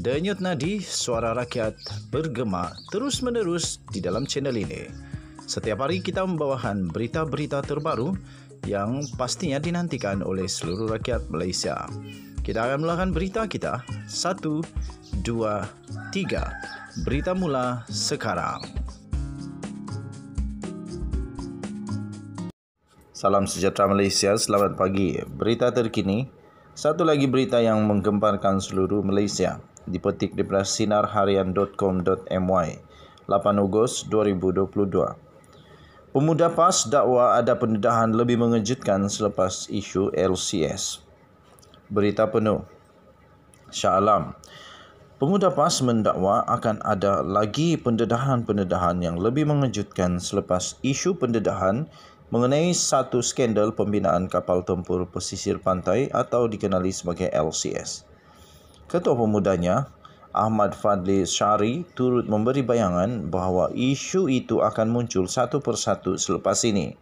Denyut nadi suara rakyat bergema terus-menerus di dalam channel ini. Setiap hari kita membawakan berita-berita terbaru yang pastinya dinantikan oleh seluruh rakyat Malaysia. Kita akan melakukan berita kita. Satu, dua, tiga. Berita mula sekarang. Salam sejahtera Malaysia, selamat pagi. Berita terkini, satu lagi berita yang menggemparkan seluruh Malaysia dipetik daripada sinarharian.com.my 8 Ogos 2022. Pemuda PAS dakwa ada pendedahan lebih mengejutkan selepas isu LCS. Berita penuh. Sya'alam. Pemuda PAS mendakwa akan ada lagi pendedahan-pendedahan yang lebih mengejutkan selepas isu pendedahan mengenai satu skandal pembinaan kapal tempur pesisir pantai atau dikenali sebagai LCS. Ketua Pemudanya Ahmad Fadli Syari turut memberi bayangan bahawa isu itu akan muncul satu persatu selepas ini.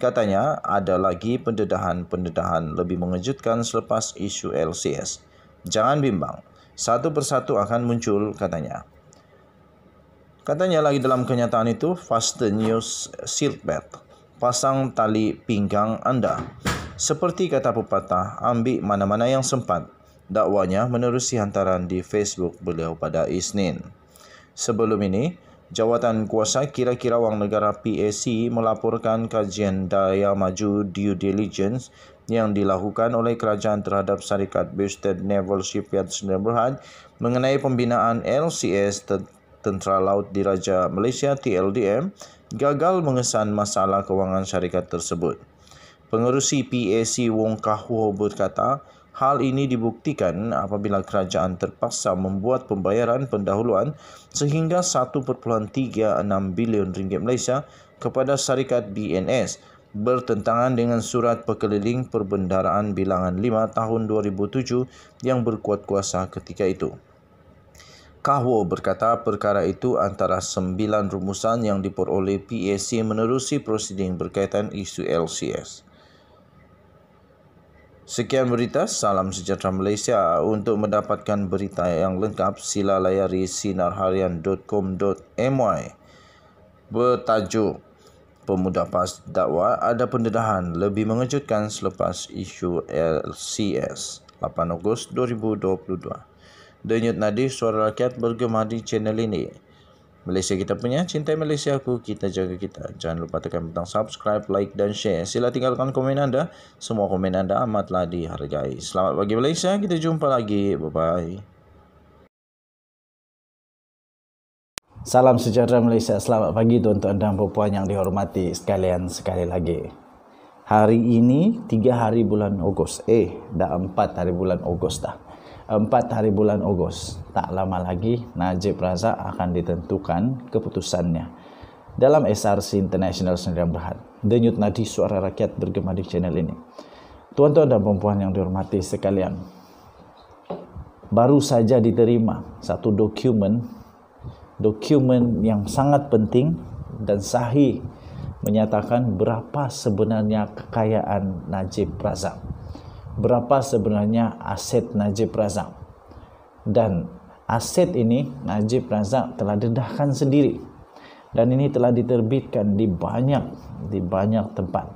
Katanya ada lagi pendedahan-pendedahan lebih mengejutkan selepas isu LCS. Jangan bimbang, satu persatu akan muncul katanya. Katanya lagi dalam kenyataan itu, fasten your silk pasang tali pinggang anda. Seperti kata pepatah, ambil mana-mana yang sempat, dakwanya menerusi hantaran di Facebook beliau pada Isnin. Sebelum ini, jawatan kuasa kira-kira wang negara PAC melaporkan kajian daya maju due diligence yang dilakukan oleh kerajaan terhadap syarikat Busted Naval Shipyard Sdn Bhd mengenai pembinaan LCS Tentera Laut Diraja Malaysia TLDM gagal mengesan masalah kewangan syarikat tersebut. Pengerusi PAC Wong Kahwo berkata, Hal ini dibuktikan apabila kerajaan terpaksa membuat pembayaran pendahuluan sehingga 1.36 bilion ringgit Malaysia kepada syarikat BNS bertentangan dengan surat pekeliling perbendaharaan bilangan 5 tahun 2007 yang berkuat kuasa ketika itu. Kahwo berkata perkara itu antara sembilan rumusan yang diperoleh PAC menerusi prosiding berkaitan isu LCS. Sekian berita, salam sejahtera Malaysia. Untuk mendapatkan berita yang lengkap, sila layari sinarharian.com.my bertajuk Pemuda PAS dakwa ada pendedahan lebih mengejutkan selepas isu LCS 8 Ogos 2022. Denyut nadi suara rakyat bergema di channel ini. Malaysia kita punya, cintai Malaysia aku, kita jaga kita. Jangan lupa tekan butang subscribe, like dan share. Sila tinggalkan komen anda. Semua komen anda amatlah dihargai. Selamat pagi Malaysia, kita jumpa lagi. Bye-bye. Salam sejahtera Malaysia. Selamat pagi tuan-tuan dan puan-puan yang dihormati sekalian sekali lagi. Hari ini 3 hari bulan Ogos. Eh, dah 4 hari bulan Ogos dah. Empat hari bulan Ogos. Tak lama lagi Najib Razak akan ditentukan keputusannya dalam SRC International Sendirian Berhad. Denyut nadi suara rakyat bergema di channel ini. Tuan-tuan dan perempuan yang dihormati sekalian, baru saja diterima satu dokumen dokumen yang sangat penting dan sahih menyatakan berapa sebenarnya kekayaan Najib Razak berapa sebenarnya aset Najib Razak dan aset ini Najib Razak telah dedahkan sendiri dan ini telah diterbitkan di banyak di banyak tempat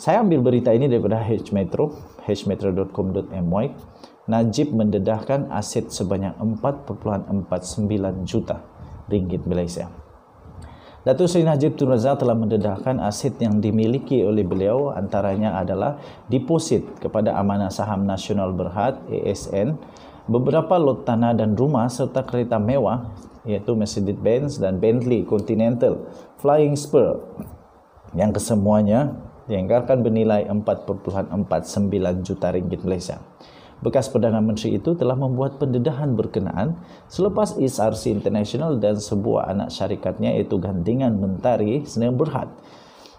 saya ambil berita ini daripada H Metro, hmetro.com.my. Najib mendedahkan aset sebanyak 4.49 juta ringgit Malaysia. Datuk Seri Najib Tun Razak telah mendedahkan aset yang dimiliki oleh beliau antaranya adalah deposit kepada Amanah Saham Nasional Berhad ASN beberapa lot tanah dan rumah serta kereta mewah iaitu Mercedes-Benz dan Bentley Continental Flying Spur yang kesemuanya dianggarkan bernilai 4.49 juta ringgit Malaysia bekas Perdana Menteri itu telah membuat pendedahan berkenaan selepas ISRC International dan sebuah anak syarikatnya iaitu Gandingan Mentari senang Berhad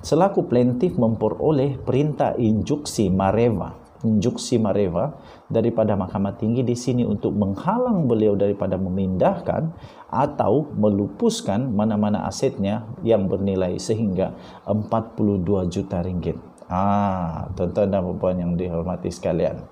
selaku plaintif memperoleh perintah injuksi Mareva injuksi Mareva daripada Mahkamah Tinggi di sini untuk menghalang beliau daripada memindahkan atau melupuskan mana-mana asetnya yang bernilai sehingga 42 juta ringgit. Ah, tuan-tuan dan puan-puan yang dihormati sekalian.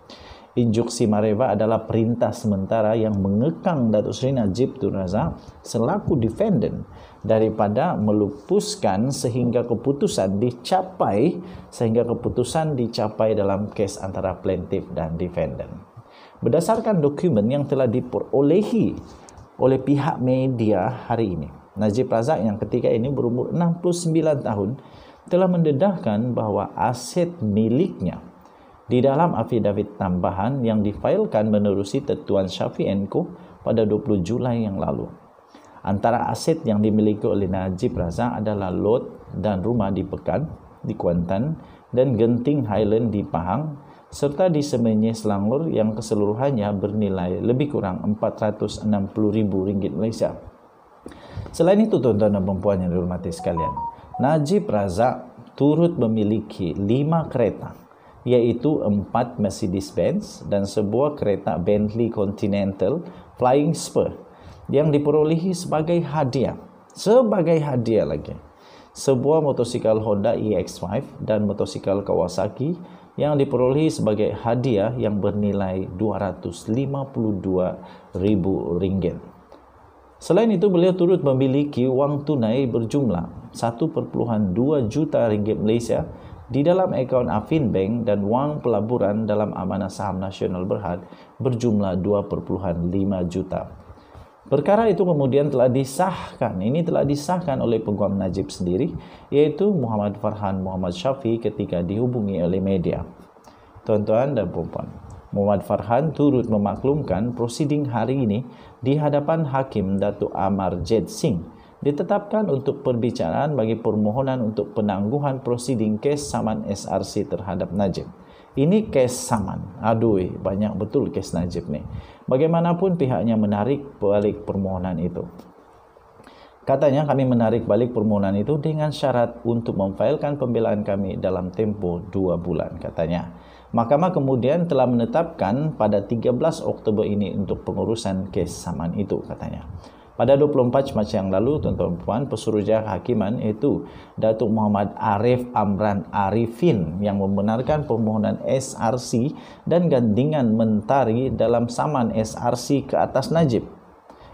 injuksi mareva adalah perintah sementara yang mengekang Datuk Seri Najib Tun Razak selaku defendant daripada melupuskan sehingga keputusan dicapai sehingga keputusan dicapai dalam kes antara plaintiff dan defendant. Berdasarkan dokumen yang telah diperolehi oleh pihak media hari ini, Najib Razak yang ketika ini berumur 69 tahun telah mendedahkan bahawa aset miliknya Di dalam afidavit tambahan yang difailkan menerusi tetuan Syafi'i Co pada 20 Julai yang lalu. Antara aset yang dimiliki oleh Najib Razak adalah lot dan rumah di Pekan, di Kuantan dan Genting Highland di Pahang serta di Semenye Selangor yang keseluruhannya bernilai lebih kurang RM460,000 Malaysia. Selain itu tuan-tuan dan perempuan yang dihormati sekalian, Najib Razak turut memiliki lima kereta iaitu empat Mercedes-Benz dan sebuah kereta Bentley Continental Flying Spur yang diperolehi sebagai hadiah. Sebagai hadiah lagi. Sebuah motosikal Honda EX5 dan motosikal Kawasaki yang diperolehi sebagai hadiah yang bernilai RM252,000. Selain itu, beliau turut memiliki wang tunai berjumlah 1.2 juta ringgit Malaysia di dalam akaun Afin Bank dan wang pelaburan dalam amanah saham nasional berhad berjumlah 2.5 juta. Perkara itu kemudian telah disahkan. Ini telah disahkan oleh peguam Najib sendiri, yaitu Muhammad Farhan Muhammad Syafi ketika dihubungi oleh media. Tuan-tuan dan puan Muhammad Farhan turut memaklumkan prosiding hari ini di hadapan Hakim Datuk Amar Jed Singh ditetapkan untuk perbicaraan bagi permohonan untuk penangguhan prosiding kes saman SRC terhadap Najib. Ini kes saman. Aduh, eh, banyak betul kes Najib nih. Bagaimanapun pihaknya menarik balik permohonan itu. Katanya kami menarik balik permohonan itu dengan syarat untuk memfailkan pembelaan kami dalam tempo dua bulan katanya. Mahkamah kemudian telah menetapkan pada 13 Oktober ini untuk pengurusan kes saman itu katanya. Pada 24 Mac yang lalu, tuan-tuan dan puan, pesuruhjaya kehakiman itu Datuk Muhammad Arif Amran Arifin yang membenarkan permohonan SRC dan gandingan mentari dalam saman SRC ke atas Najib.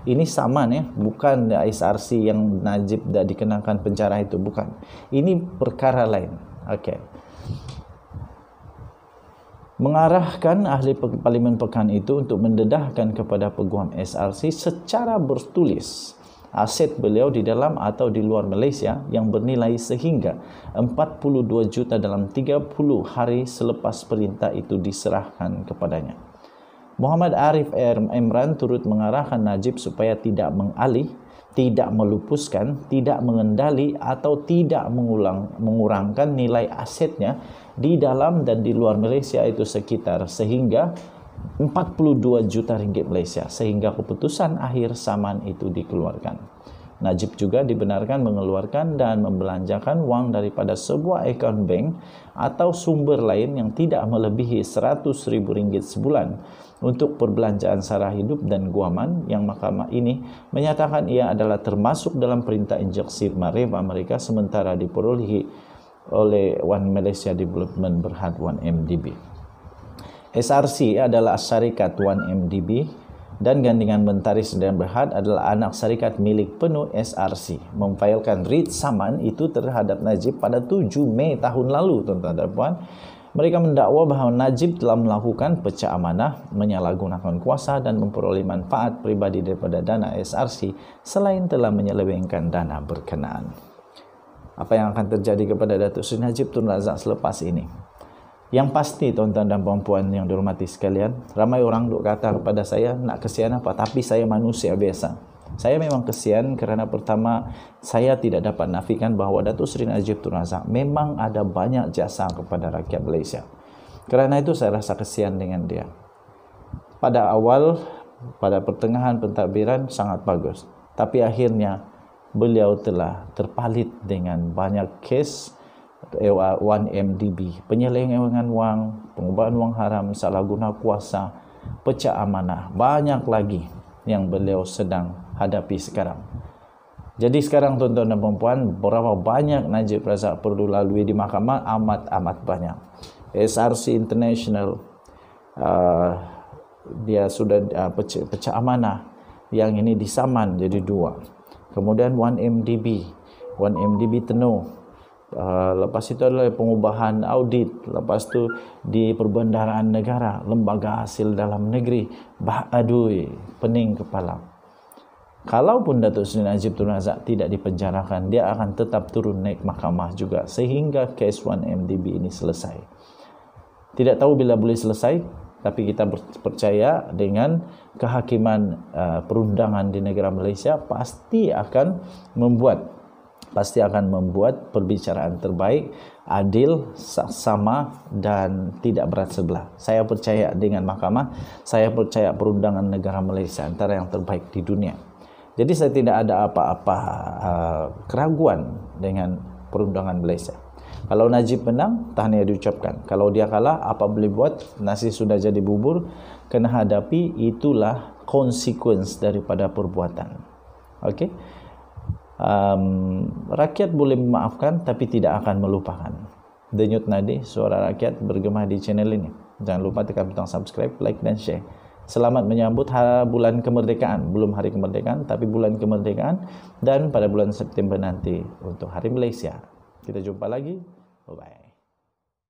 Ini saman ya, bukan SRC yang Najib dah dikenakan penjara itu, bukan. Ini perkara lain. Okey mengarahkan ahli parlimen pekan itu untuk mendedahkan kepada peguam SRC secara bertulis aset beliau di dalam atau di luar Malaysia yang bernilai sehingga 42 juta dalam 30 hari selepas perintah itu diserahkan kepadanya. Muhammad Arif Imran turut mengarahkan Najib supaya tidak mengalih, tidak melupuskan, tidak mengendali atau tidak mengulang, mengurangkan nilai asetnya di dalam dan di luar Malaysia itu sekitar sehingga 42 juta ringgit Malaysia sehingga keputusan akhir saman itu dikeluarkan. Najib juga dibenarkan mengeluarkan dan membelanjakan wang daripada sebuah account bank atau sumber lain yang tidak melebihi 100 ribu ringgit sebulan untuk perbelanjaan sara hidup dan guaman yang mahkamah ini menyatakan ia adalah termasuk dalam perintah injeksi Mareva Amerika sementara diperolehi oleh One Malaysia Development Berhad One MDB. SRC adalah syarikat One MDB dan gandingan Mentari sedang Berhad adalah anak syarikat milik penuh SRC. Memfailkan writ saman itu terhadap Najib pada 7 Mei tahun lalu, tuan-tuan dan puan. Mereka mendakwa bahawa Najib telah melakukan pecah amanah, menyalahgunakan kuasa dan memperoleh manfaat pribadi daripada dana SRC selain telah menyelewengkan dana berkenaan. apa yang akan terjadi kepada Datuk Seri Najib Tun Razak selepas ini. Yang pasti tuan-tuan dan puan-puan yang dihormati sekalian, ramai orang duk kata kepada saya nak kesian apa, tapi saya manusia biasa. Saya memang kesian kerana pertama saya tidak dapat nafikan bahawa Datuk Seri Najib Tun Razak memang ada banyak jasa kepada rakyat Malaysia. Kerana itu saya rasa kesian dengan dia. Pada awal, pada pertengahan pentadbiran sangat bagus. Tapi akhirnya beliau telah terpalit dengan banyak kes 1MDB eh, penyelewengan wang pengubahan wang haram salah guna kuasa pecah amanah banyak lagi yang beliau sedang hadapi sekarang jadi sekarang tuan-tuan dan perempuan berapa banyak Najib Razak perlu lalui di mahkamah amat-amat banyak SRC International uh, dia sudah uh, pecah, pecah amanah yang ini disaman jadi dua kemudian 1MDB 1MDB tenuh ah, uh, lepas itu adalah pengubahan audit lepas itu di perbendaharaan negara lembaga hasil dalam negeri bah adui pening kepala kalaupun Datuk Seri Najib Tun Razak tidak dipenjarakan dia akan tetap turun naik mahkamah juga sehingga kes 1MDB ini selesai tidak tahu bila boleh selesai tapi kita percaya dengan kehakiman uh, perundangan di negara Malaysia pasti akan membuat pasti akan membuat perbicaraan terbaik, adil, sama dan tidak berat sebelah. Saya percaya dengan mahkamah, saya percaya perundangan negara Malaysia antara yang terbaik di dunia. Jadi saya tidak ada apa-apa uh, keraguan dengan perundangan Malaysia. Kalau Najib menang, tahniah diucapkan. Kalau dia kalah, apa boleh buat? Nasi sudah jadi bubur. Kena hadapi, itulah konsekuens daripada perbuatan. Okey? Um, rakyat boleh memaafkan, tapi tidak akan melupakan. Denyut Nadi, suara rakyat bergema di channel ini. Jangan lupa tekan butang subscribe, like, dan share. Selamat menyambut hari bulan kemerdekaan. Belum hari kemerdekaan, tapi bulan kemerdekaan. Dan pada bulan September nanti untuk hari Malaysia. Kita jumpa lagi. Bye-bye.